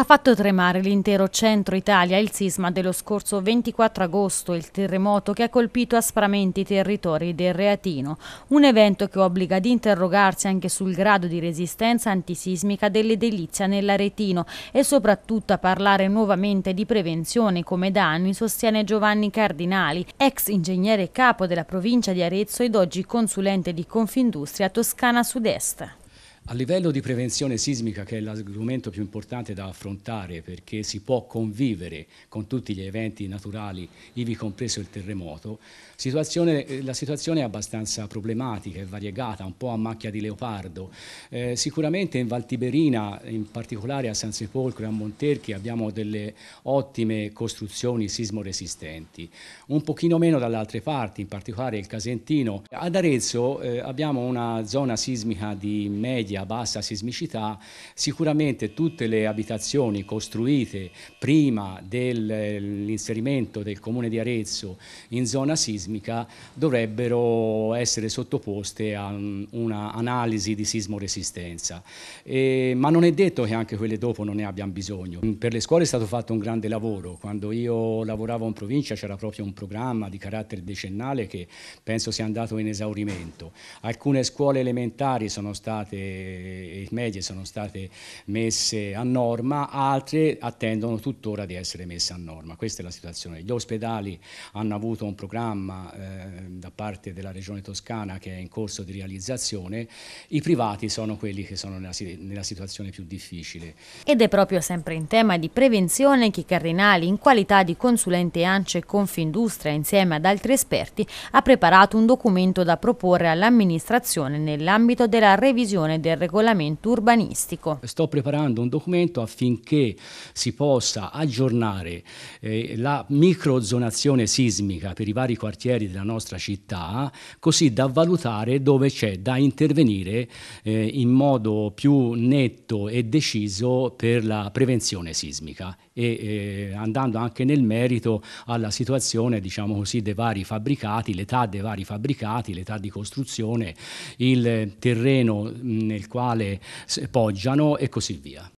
Ha fatto tremare l'intero centro Italia il sisma dello scorso 24 agosto, il terremoto che ha colpito aspramente i territori del Reatino, un evento che obbliga ad interrogarsi anche sul grado di resistenza antisismica dell'edilizia nell'Aretino e soprattutto a parlare nuovamente di prevenzione come da anni sostiene Giovanni Cardinali, ex ingegnere capo della provincia di Arezzo ed oggi consulente di Confindustria Toscana Sud-Est. A livello di prevenzione sismica, che è l'argomento più importante da affrontare perché si può convivere con tutti gli eventi naturali, ivi compreso il terremoto, situazione, eh, la situazione è abbastanza problematica, e variegata, un po' a macchia di leopardo. Eh, sicuramente in Val Tiberina, in particolare a San Sepolcro e a Monterchi, abbiamo delle ottime costruzioni sismoresistenti. Un pochino meno dalle altre parti, in particolare il Casentino. Ad Arezzo eh, abbiamo una zona sismica di media a bassa sismicità, sicuramente tutte le abitazioni costruite prima dell'inserimento del comune di Arezzo in zona sismica dovrebbero essere sottoposte a un'analisi di sismoresistenza. E, ma non è detto che anche quelle dopo non ne abbiano bisogno. Per le scuole è stato fatto un grande lavoro. Quando io lavoravo in provincia c'era proprio un programma di carattere decennale che penso sia andato in esaurimento. Alcune scuole elementari sono state e medie sono state messe a norma, altre attendono tuttora di essere messe a norma. Questa è la situazione. Gli ospedali hanno avuto un programma eh, da parte della Regione Toscana che è in corso di realizzazione, i privati sono quelli che sono nella, nella situazione più difficile. Ed è proprio sempre in tema di prevenzione che Carrinali, in qualità di consulente ANCE Confindustria insieme ad altri esperti, ha preparato un documento da proporre all'amministrazione nell'ambito della revisione del del regolamento urbanistico. Sto preparando un documento affinché si possa aggiornare eh, la microzonazione sismica per i vari quartieri della nostra città, così da valutare dove c'è da intervenire eh, in modo più netto e deciso per la prevenzione sismica e eh, andando anche nel merito alla situazione diciamo così, dei vari fabbricati, l'età dei vari fabbricati, l'età di costruzione, il terreno mh, nel quale poggiano e così via.